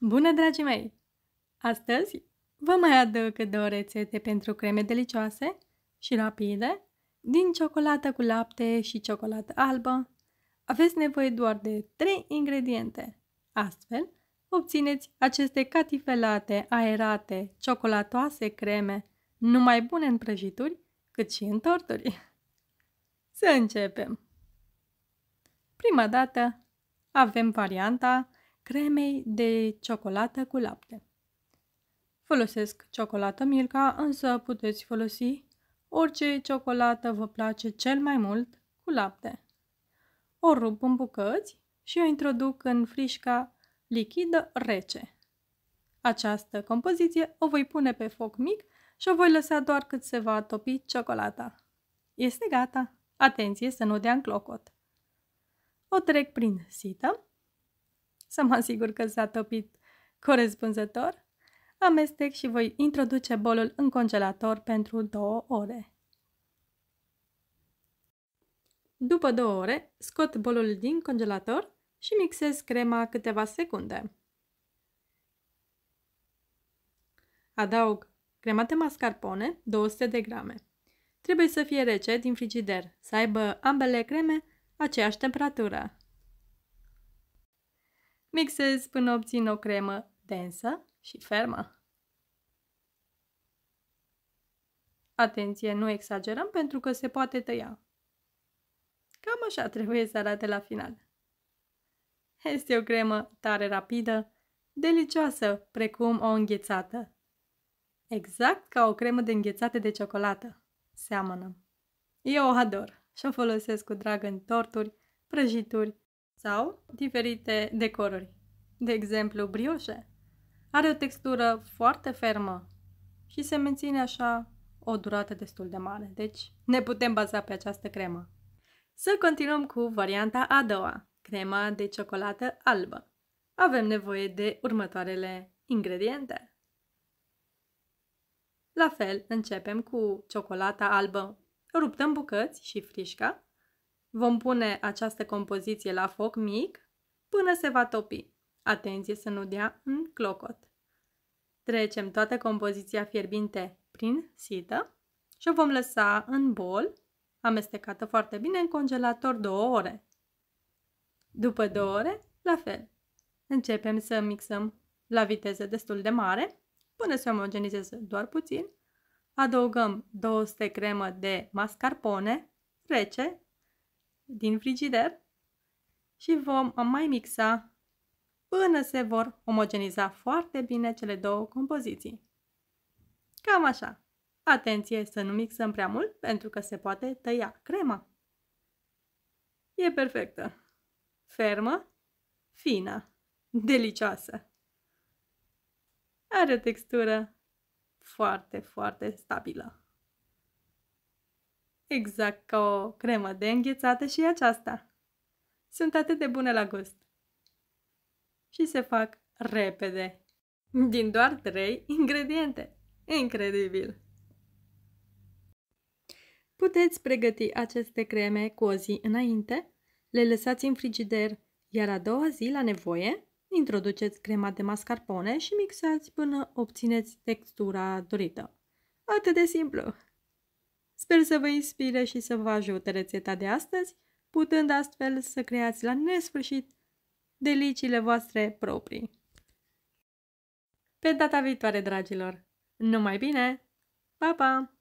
Bună, dragii mei! Astăzi vă mai adaug două rețete pentru creme delicioase și rapide din ciocolată cu lapte și ciocolată albă. Aveți nevoie doar de 3 ingrediente. Astfel, obțineți aceste catifelate, aerate, ciocolatoase creme, numai bune în prăjituri, cât și în torturi. Să începem! Prima dată avem varianta cremei de ciocolată cu lapte. Folosesc ciocolată Milka, însă puteți folosi orice ciocolată vă place cel mai mult cu lapte. O rup în bucăți și o introduc în frișca lichidă rece. Această compoziție o voi pune pe foc mic și o voi lăsa doar cât se va topi ciocolata. Este gata! Atenție să nu dea în clocot. O trec prin sită să mă asigur că s-a topit corespunzător, amestec și voi introduce bolul în congelator pentru două ore. După două ore, scot bolul din congelator și mixez crema câteva secunde. Adaug crema de mascarpone, 200 de grame. Trebuie să fie rece din frigider, să aibă ambele creme aceeași temperatură. Mixez până obțin o cremă densă și fermă. Atenție, nu exagerăm pentru că se poate tăia. Cam așa trebuie să arate la final. Este o cremă tare rapidă, delicioasă, precum o înghețată. Exact ca o cremă de înghețate de ciocolată. Seamănă. Eu o ador și o folosesc cu drag în torturi, prăjituri, sau diferite decoruri. De exemplu, brioșe. Are o textură foarte fermă și se menține așa o durată destul de mare, deci ne putem baza pe această cremă. Să continuăm cu varianta a doua, crema de ciocolată albă. Avem nevoie de următoarele ingrediente. La fel, începem cu ciocolata albă Ruptăm bucăți și frișca, Vom pune această compoziție la foc mic până se va topi. Atenție să nu dea în clocot. Trecem toată compoziția fierbinte prin sită și o vom lăsa în bol, amestecată foarte bine în congelator două ore. După două ore, la fel. Începem să mixăm la viteză destul de mare, până se omogenizeze doar puțin. Adăugăm 200 cremă de mascarpone rece din frigider și vom mai mixa până se vor omogeniza foarte bine cele două compoziții. Cam așa. Atenție să nu mixăm prea mult pentru că se poate tăia crema. E perfectă. Fermă, fină, delicioasă. Are o textură foarte, foarte stabilă. Exact ca o cremă de înghețată și aceasta. Sunt atât de bune la gust. Și se fac repede. Din doar trei ingrediente. Incredibil! Puteți pregăti aceste creme cu o zi înainte, le lăsați în frigider, iar a doua zi, la nevoie, introduceți crema de mascarpone și mixați până obțineți textura dorită. Atât de simplu! Sper să vă inspire și să vă ajute rețeta de astăzi, putând astfel să creați la nesfârșit deliciile voastre proprii. Pe data viitoare, dragilor! Numai bine! Pa, pa!